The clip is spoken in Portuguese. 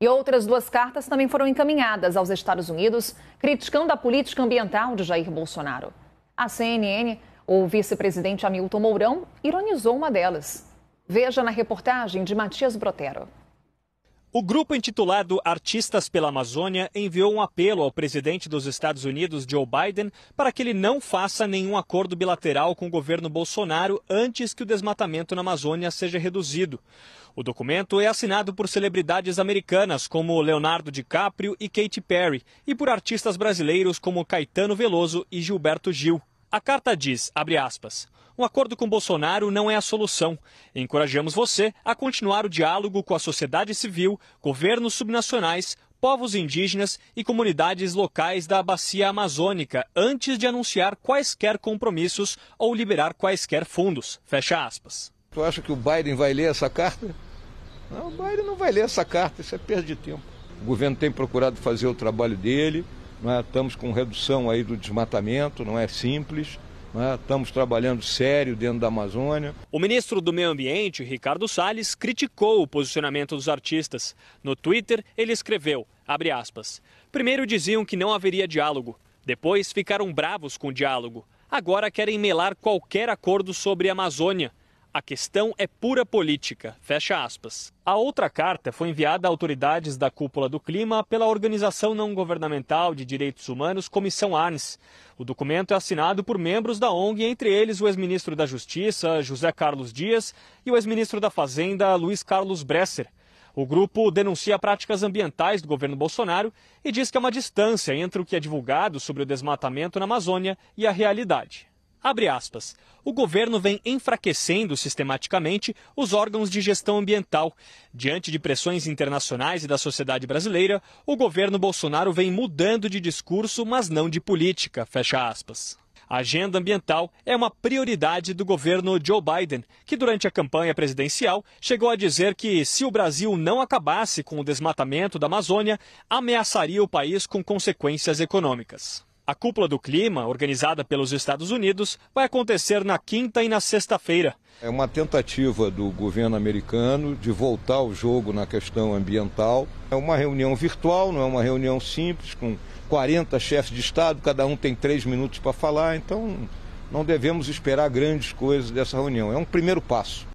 E outras duas cartas também foram encaminhadas aos Estados Unidos, criticando a política ambiental de Jair Bolsonaro. A CNN, o vice-presidente Hamilton Mourão, ironizou uma delas. Veja na reportagem de Matias Brotero. O grupo intitulado Artistas pela Amazônia enviou um apelo ao presidente dos Estados Unidos, Joe Biden, para que ele não faça nenhum acordo bilateral com o governo Bolsonaro antes que o desmatamento na Amazônia seja reduzido. O documento é assinado por celebridades americanas como Leonardo DiCaprio e Katy Perry e por artistas brasileiros como Caetano Veloso e Gilberto Gil. A carta diz, abre aspas, um acordo com Bolsonaro não é a solução. Encorajamos você a continuar o diálogo com a sociedade civil, governos subnacionais, povos indígenas e comunidades locais da bacia amazônica antes de anunciar quaisquer compromissos ou liberar quaisquer fundos. Fecha aspas. Tu acha que o Biden vai ler essa carta? Não, o Biden não vai ler essa carta, isso é perda de tempo. O governo tem procurado fazer o trabalho dele, é? Estamos com redução aí do desmatamento, não é simples. Né? Estamos trabalhando sério dentro da Amazônia. O ministro do Meio Ambiente, Ricardo Salles, criticou o posicionamento dos artistas. No Twitter, ele escreveu, aspas, primeiro diziam que não haveria diálogo, depois ficaram bravos com o diálogo. Agora querem melar qualquer acordo sobre a Amazônia. A questão é pura política. Fecha aspas. A outra carta foi enviada a autoridades da cúpula do clima pela organização não governamental de direitos humanos Comissão Arnes. O documento é assinado por membros da ONG, entre eles o ex-ministro da Justiça, José Carlos Dias, e o ex-ministro da Fazenda, Luiz Carlos Bresser. O grupo denuncia práticas ambientais do governo Bolsonaro e diz que há é uma distância entre o que é divulgado sobre o desmatamento na Amazônia e a realidade. Abre aspas. O governo vem enfraquecendo sistematicamente os órgãos de gestão ambiental. Diante de pressões internacionais e da sociedade brasileira, o governo Bolsonaro vem mudando de discurso, mas não de política. Fecha aspas. A agenda ambiental é uma prioridade do governo Joe Biden, que durante a campanha presidencial chegou a dizer que se o Brasil não acabasse com o desmatamento da Amazônia, ameaçaria o país com consequências econômicas. A cúpula do clima, organizada pelos Estados Unidos, vai acontecer na quinta e na sexta-feira. É uma tentativa do governo americano de voltar o jogo na questão ambiental. É uma reunião virtual, não é uma reunião simples, com 40 chefes de Estado, cada um tem três minutos para falar, então não devemos esperar grandes coisas dessa reunião. É um primeiro passo.